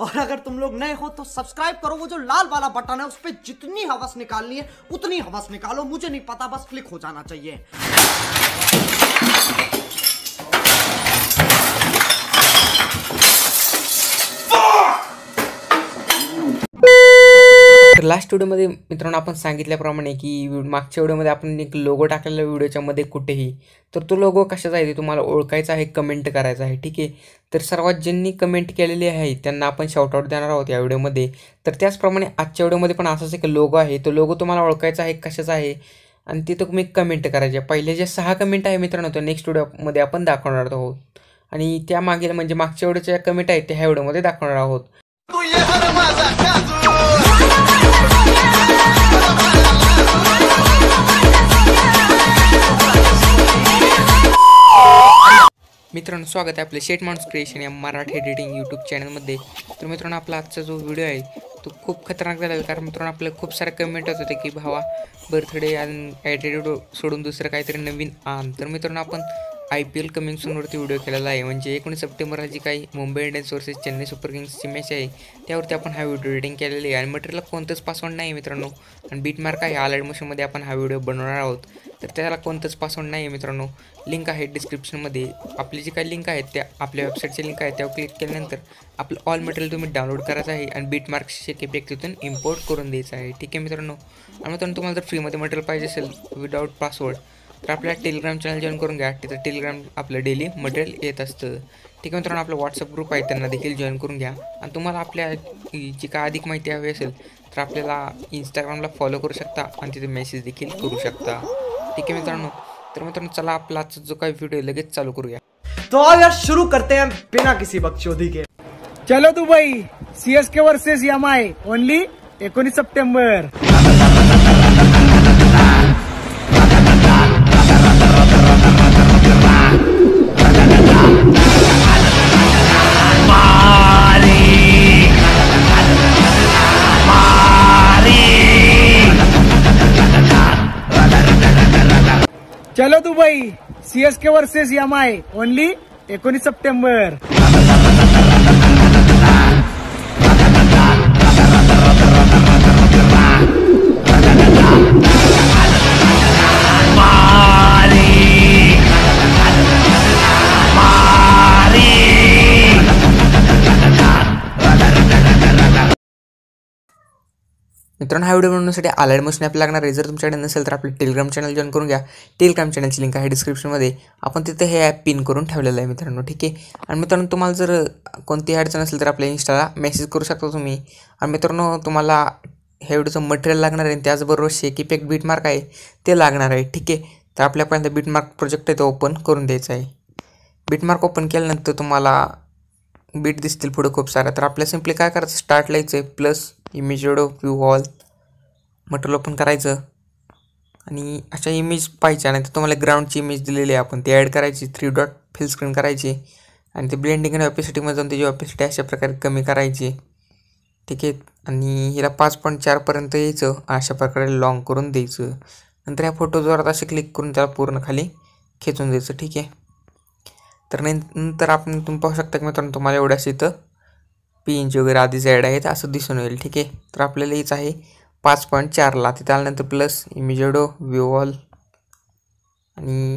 और अगर तुम लोग नए हो तो सब्सक्राइब करो वो जो लाल वाला बटन है उस पर जितनी हवस निकालनी है उतनी हवस निकालो मुझे नहीं पता बस क्लिक हो जाना चाहिए लास्ट व्हिडिओमध्ये मित्रांनो आपण सांगितल्याप्रमाणे की मागच्या व्हिडिओमध्ये आपण एक लोगो टाकलेला व्हिडिओच्यामध्ये कुठेही तर तो लोगो कशाचा आहे ते तुम्हाला ओळखायचा आहे कमेंट करायचा आहे ठीक आहे तर सर्वात ज्यांनी कमेंट केलेली आहे त्यांना आपण शॉर्टआउट देणार आहोत या व्हिडिओमध्ये तर त्याचप्रमाणे आजच्या व्हिडिओमध्ये पण असाच एक लोगो आहे तो लोगो तुम्हाला ओळखायचा आहे कशाचा आहे आणि ते तुम्ही कमेंट करायचे पहिले जे सहा कमेंट आहे मित्रांनो तो नेक्स्ट व्हिडिओमध्ये आपण दाखवणार आहोत आणि त्यामागील म्हणजे मागच्या व्हिडिओच्या कमेंट आहेत त्या ह्या व्हिडिओमध्ये दाखवणार आहोत मित्रांनो स्वागत आहे आपल्या शेट माउंट क्रिएशन या मराठी एडिटिंग यूट्यूब चॅनलमध्ये तर मित्रांनो आपला आजचा जो व्हिडिओ आहे तो खूप खतरनाक झाला कारण मित्रांनो आपल्याला खूप सारे कमेंट होत होते की भावा बर्थडे आणि ॲटिट्यूड सोडून दुसरं काहीतरी नवीन आण तर मित्रांनो आपण आय पी एल कमिंग सूनवरती व्हिडिओ केलेला आहे म्हणजे एकोणीस सप्टेंबर जी काही Mumbai Indians versus Chennai super किंग्सची मॅच आहे त्यावरती आपण हा व्हिडिओ एडिटिंग केलेली आहे आणि मटेरियल कोणतंच पासवर्ड नाही मित्रांनो आणि बीट मार्क आहे आलाइड मशीनमध्ये आपण हा व्हिडिओ बनवणार आहोत तर त्याला कोणतंच पासवर्ड नाही आहे मित्रांनो लिंक आहे डिस्क्रिप्शनमध्ये आपली जी काही लिंक आहेत त्या आपल्या वेबसाईटची लिंक आहे त्यावर क्लिक केल्यानंतर आपलं ऑल मटेरियल तुम्ही डाउनलोड करायचं आहे आणि बीट मार्क्सचे के तिथून इम्पोर्ट करून द्यायचं आहे ठीक आहे मित्रांनो आणि मित्रांनो तुम्हाला जर फ्रीमध्ये मटेरियल पाहिजे असेल विदाऊट पासवर्ड तर आपल्या टेलिग्राम चॅनल जॉईन करून घ्या तिथं टेलिग्राम आपलं डेली मटेरियल येत असतं ठीक आहे मित्रांनो आपलं व्हॉट्सअप ग्रुप आहे त्यांना देखील जॉईन करून घ्या आणि तुम्हाला आपल्या जी काय अधिक माहिती हवी असेल तर आपल्याला इंस्टाग्रामला फॉलो करू शकता आणि तिथे मेसेज देखील करू शकता ठीक आहे मित्रांनो तर मित्रांनो चला आपला आजचा जो काही व्हिडिओ लगेच चालू करूया तो आज यार शुरू करते हैं बिना किसी बकचोदी के चलो Dubai CSK versus MI only एकोणीस सप्टेंबर चलो Dubai CSK versus M I only एकोणीस सप्टेंबर मित्रांनो हा व्हिडिओ बनवण्यासाठी अलर्ट मोशन ॲप लागणार आहे जर तुमच्याकडे नसेल तर आपले टेलिग्राम चॅनल जॉईन करून घ्या टेलिग्राम चॅनलची लिंक आहे डिस्क्रिप्शनमध्ये आपण तिथे हे ॲप पिन करून ठेवलेलं आहे मित्रांनो ठीक आहे आणि मित्रांनो तुम्हाला जर कोणती अडचण असेल तर आपल्या इंस्टाला मेसेज करू शकता तुम्ही आणि मित्रांनो तुम्हाला हे व्हिडिओचं मटेरियल लागणार आहे त्याचबरोबर शेक बीट बीटमार्क आहे ते लागणार आहे ठीक आहे तर आपल्यापर्यंत बीटमार्क प्रोजेक्ट आहे तो ओपन करून द्यायचा आहे बीटमार्क ओपन केल्यानंतर तुम्हाला बीट दिसतील पुढे खूप साऱ्या तर आपल्या सिम्पली काय करायचं स्टार्ट लिहायचं आहे प्लस इमेज इमेजडो व्यू ऑल मटेरियल ओपन करायचं आणि अशा इमेज पाहिजे नाही तर तुम्हाला ग्राउंडची इमेज दिलेली आहे आपण ती ॲड करायची थ्री डॉट फिल स्क्रीन करायची आणि ते ब्लेंडिंग आणि ऑपिसिटीमध्ये जाऊन त्याची ऑपिसिटी अशा प्रकारे कमी करायची ठीक आहे आणि हिला पाच पॉईंट चारपर्यंत यायचं अशा प्रकारे लॉंग करून द्यायचं नंतर ह्या फोटोद्वारा असे क्लिक करून त्याला पूर्ण खाली खेचून द्यायचं ठीक आहे तर नंतर आपण तुम्ही पाहू शकता की मित्रांनो तुम्हाला एवढ्याच इथं पी इंच वगैरे आधीच ॲड आहेत असं दिसून येईल ठीक आहे तर आपल्याला हीच आहे पाच पॉईंट चारला तिथे आल्यानंतर प्लस इमिजेडो विवॉल आणि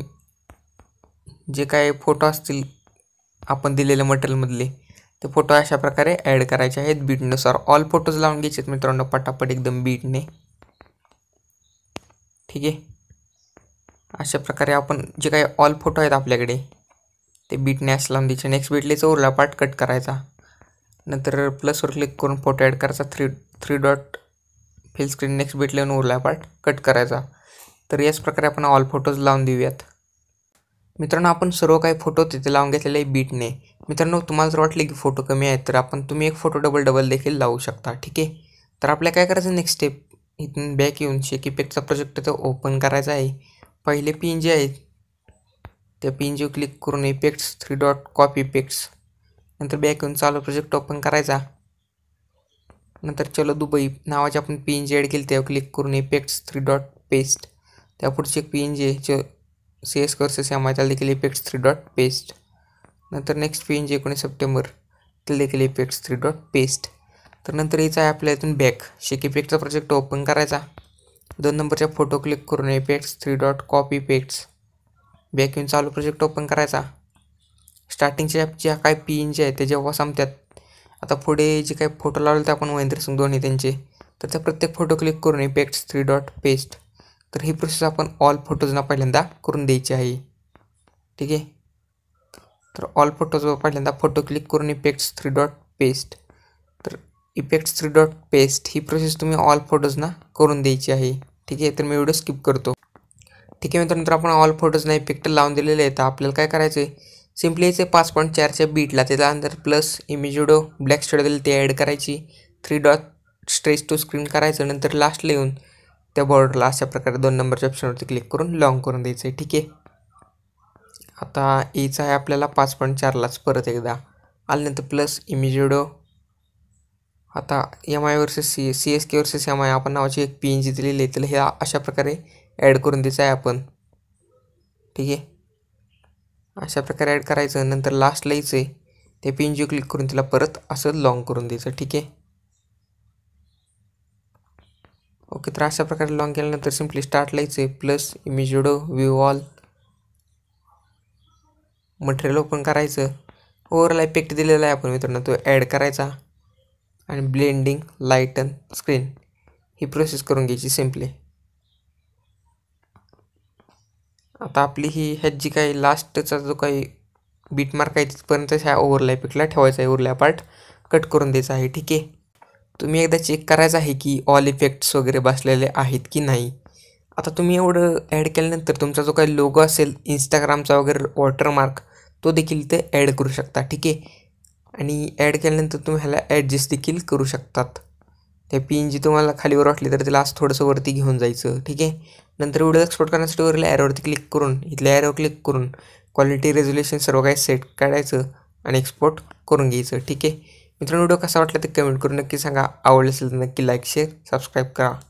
जे काय फोटो असतील आपण दिलेल्या मटेरियलमधले ते फोटो अशा प्रकारे ॲड करायचे आहेत बीटनुसार ऑल फोटोज लावून घ्यायचे आहेत मित्रांनो पटापट एकदम बीटने ठीक आहे अशा प्रकारे आपण जे काही ऑल फोटो आहेत आपल्याकडे ते बीटने लावून द्यायचे नेक्स्ट बीटले चौरला पार्ट कट करायचा नंतर प्लसवर क्लिक करून फोटो ॲड करायचा three three dot fill screen next बीटले येऊन उरला पार्ट कट करायचा तर याच प्रकारे आपण ऑल फोटोज लावून देऊयात मित्रांनो आपण सर्व काही फोटो तिथे लावून घेतलेले बीटने मित्रांनो तुम्हाला जर वाटले की फोटो कमी आहेत तर आपण तुम्ही एक फोटो डबल डबल देखील लावू शकता ठीक आहे तर आपल्याला काय करायचं नेक्स्ट स्टेप इथून बॅक येऊन शेकी पेकचा प्रोजेक्ट तो ओपन करायचा आहे पहिले पिन जे आहेत त्या पिनजीव क्लिक करून effects three dot copy effects नंतर बॅक येऊन चालू प्रोजेक्ट ओपन करायचा नंतर चलो दुबई नावाचे आपण पी एन जी ॲड केली त्यावर क्लिक करून इफेक्ट्स थ्री डॉट पेस्ट त्या पुढचे P N J C S या त्याला देखील इफेक्ट्स थ्री डॉट पेस्ट नंतर नेक्स्ट पी एन जी एकोणीस सप्टेंबर त्याला देखील इफेक्ट्स थ्री डॉट पेस्ट तर नंतर याचा आहे आपल्या इथून बॅक शेक इफेक्टचा प्रोजेक्ट ओपन करायचा दोन नंबरच्या फोटो क्लिक करून effects three dot copy effects back चालू प्रोजेक्ट ओपन करायचा स्टार्टिंगच्या ज्या काय पिन जे आहेत ते जेव्हा संपतात आता पुढे जे काही फोटो लावले ते आपण महेंद्र सिंग धोनी त्यांचे तर त्या प्रत्येक फोटो क्लिक करून इफेक्ट्स थ्री डॉट पेस्ट तर ही प्रोसेस आपण ऑल फोटोजना पहिल्यांदा करून द्यायची आहे ठीक आहे तर ऑल फोटोज पहिल्यांदा फोटो क्लिक करून इफेक्ट्स थ्री डॉट पेस्ट तर इफेक्ट्स थ्री डॉट पेस्ट ही प्रोसेस तुम्ही ऑल फोटोजना करून द्यायची आहे ठीक आहे तर मी व्हिडिओ स्किप करतो ठीक आहे मित्रांनो आपण ऑल फोटोज नाही पिक्टर लावून दिलेले आहेत आपल्याला काय करायचं आहे सिम्पली याचे पाच पॉईंट चारच्या बीटला त्याच्यानंतर प्लस इमेजिडो ब्लॅक स्टडो दिली ते ॲड करायची three dot stretch to screen करायचं नंतर लास्टला येऊन त्या बॉर्डरला अशा प्रकारे दोन नंबरच्या ऑप्शनवरती क्लिक करून लॉंग करून द्यायचं आहे ठीक आहे आता एचं आहे आपल्याला पाच पॉईंट चारलाच परत एकदा आल्यानंतर प्लस इमेजिडो आता M I versus C C S K versus M I आपण नावाची एक पी एन जी दिलेली आहे तर हे अशा प्रकारे ॲड करून द्यायचं आहे आपण ठीक आहे अशा प्रकारे ॲड करायचं नंतर लास्ट लिहायचं आहे ते पिन क्लिक करून तिला परत असं लाँग करून द्यायचं ठीक आहे ओके तर अशा प्रकारे लाँग केल्यानंतर सिम्पली स्टार्ट लायचं आहे प्लस इमेजोडो व्ह्यू ऑल मटेरियल ओपन करायचं ओवरला इफेक्ट दिलेला आहे आपण मित्रांनो तो ॲड करायचा आणि ब्लेंडिंग लाईटन स्क्रीन ही प्रोसेस करून घ्यायची सिम्पली आता आपली ही जी काही लास्टचा जो काही बीट मार्क आहे तिथपर्यंत ह्या ओव्हरल्या पिकला ठेवायचा आहे उरल्या पार्ट कट करून द्यायचा आहे ठीक आहे तुम्ही एकदा चेक करायचं आहे की ऑल इफेक्ट्स वगैरे बसलेले आहेत की नाही आता तुम्ही एवढं ॲड केल्यानंतर तुमचा जो काही लोगो असेल इंस्टाग्रामचा वगैरे वॉटरमार्क तो देखील ते ॲड करू शकता ठीक आहे आणि ॲड केल्यानंतर तुम्ही ह्याला ॲडजस्ट देखील करू शकतात त्या पी एन जी तुम्हाला खाली वर वाटली तर त्याला असं थोडंसं वरती घेऊन जायचं ठीक आहे नंतर व्हिडिओ एक्सपोर्ट करण्यासाठी वरील ॲरोवरती क्लिक करून इथल्या ॲरोवर क्लिक करून क्वालिटी रेझोल्युशन सर्व काही सेट काढायचं आणि एक्सपोर्ट करून घ्यायचं ठीक आहे मित्रांनो व्हिडिओ कसा वाटला ते कमेंट करून नक्की सांगा आवडलं असेल तर नक्की लाईक शेअर सबस्क्राईब करा